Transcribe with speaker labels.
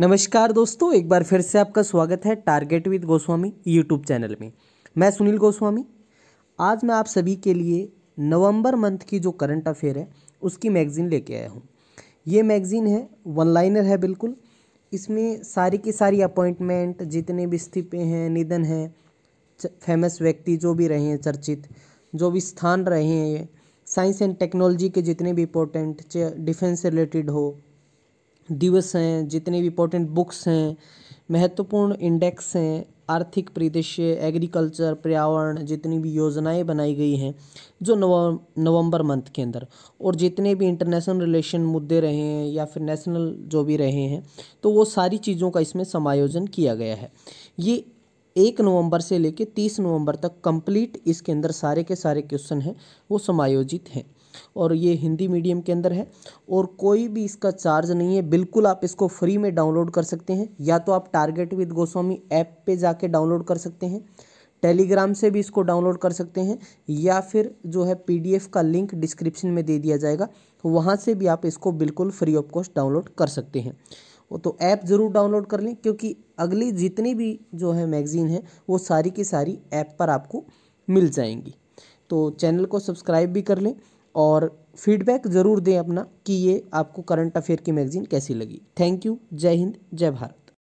Speaker 1: नमस्कार दोस्तों एक बार फिर से आपका स्वागत है target with Goswami YouTube channel में मैं सुनील गोस्वामी आज मैं आप सभी के लिए नवंबर मंथ की जो करंट अफेयर है उसकी मैगज़ीन लेके आया हूँ ये मैगज़ीन है वन लाइनर है बिल्कुल इसमें सारी की सारी अपॉइंटमेंट जितने भी इस्तीफे हैं निधन हैं फेमस व्यक्ति जो भी रहे हैं चर्चित जो भी स्थान रहे हैं साइंस एंड टेक्नोलॉजी के जितने भी इम्पोर्टेंट डिफेंस से रिलेटेड हो दिवस हैं जितने भी इंपॉर्टेंट बुक्स हैं महत्वपूर्ण इंडेक्स हैं आर्थिक परिदृश्य एग्रीकल्चर पर्यावरण जितनी भी योजनाएं बनाई गई हैं जो नवंबर मंथ के अंदर और जितने भी इंटरनेशनल रिलेशन मुद्दे रहे हैं या फिर नेशनल जो भी रहे हैं तो वो सारी चीज़ों का इसमें समायोजन किया गया है ये एक नवंबर से लेकर तीस नवंबर तक कंप्लीट इसके अंदर सारे के सारे क्वेश्चन हैं वो समायोजित हैं और ये हिंदी मीडियम के अंदर है और कोई भी इसका चार्ज नहीं है बिल्कुल आप इसको फ्री में डाउनलोड कर सकते हैं या तो आप टारगेट विद गोस्वामी ऐप पे जाके डाउनलोड कर सकते हैं टेलीग्राम से भी इसको डाउनलोड कर सकते हैं या फिर जो है पीडीएफ का लिंक डिस्क्रिप्शन में दे दिया जाएगा वहाँ से भी आप इसको बिल्कुल फ्री ऑफ कॉस्ट डाउनलोड कर सकते हैं वो तो ऐप ज़रूर डाउनलोड कर लें क्योंकि अगली जितनी भी जो है मैगज़ीन है वो सारी की सारी ऐप पर आपको मिल जाएंगी तो चैनल को सब्सक्राइब भी कर लें और फीडबैक ज़रूर दें अपना कि ये आपको करंट अफेयर की मैगज़ीन कैसी लगी थैंक यू जय हिंद जय भारत